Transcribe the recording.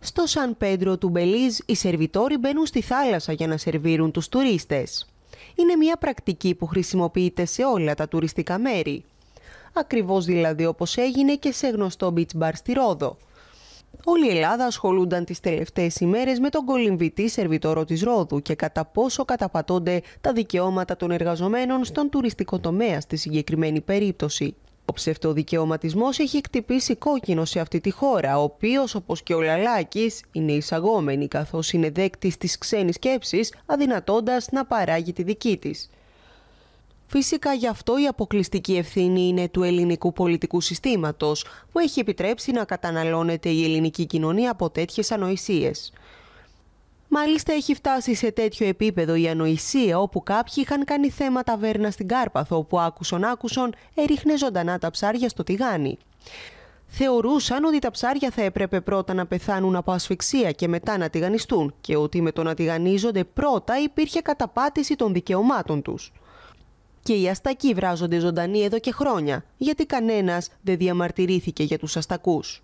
Στο Σαν Πέντρο του Μπελίζ, οι σερβιτόροι μπαίνουν στη θάλασσα για να σερβίρουν τους τουρίστες. Είναι μια πρακτική που χρησιμοποιείται σε όλα τα τουριστικά μέρη. Ακριβώς δηλαδή όπως έγινε και σε γνωστό beach bar στη Ρόδο. Όλη η Ελλάδα ασχολούνταν τις τελευταίες ημέρες με τον κολυμβητή σερβιτόρο της Ρόδου και κατά πόσο καταπατώνται τα δικαιώματα των εργαζομένων στον τουριστικό τομέα στη συγκεκριμένη περίπτωση. Ο ψευτοδικαιωματισμό έχει χτυπήσει κόκκινο σε αυτή τη χώρα, ο οποίος, όπως και ο Λαλάκης, είναι εισαγόμενη καθώς είναι δέκτης της ξένης σκέψης, αδυνατώντας να παράγει τη δική της. Φυσικά γι' αυτό η αποκλειστική ευθύνη είναι του ελληνικού πολιτικού συστήματος, που έχει επιτρέψει να καταναλώνεται η ελληνική κοινωνία από τέτοιες ανοησίες. Μάλιστα έχει φτάσει σε τέτοιο επίπεδο η ανοησία όπου κάποιοι είχαν κάνει θέμα ταβέρνα στην Κάρπαθο όπου άκουσον άκουσον έριχνε ζωντανά τα ψάρια στο τηγάνι. Θεωρούσαν ότι τα ψάρια θα έπρεπε πρώτα να πεθάνουν από ασφυξία και μετά να τηγανιστούν και ότι με το να τηγανίζονται πρώτα υπήρχε καταπάτηση των δικαιωμάτων τους. Και οι αστακοί βράζονται ζωντανοί εδώ και χρόνια, γιατί κανένας δεν διαμαρτυρήθηκε για τους αστακούς.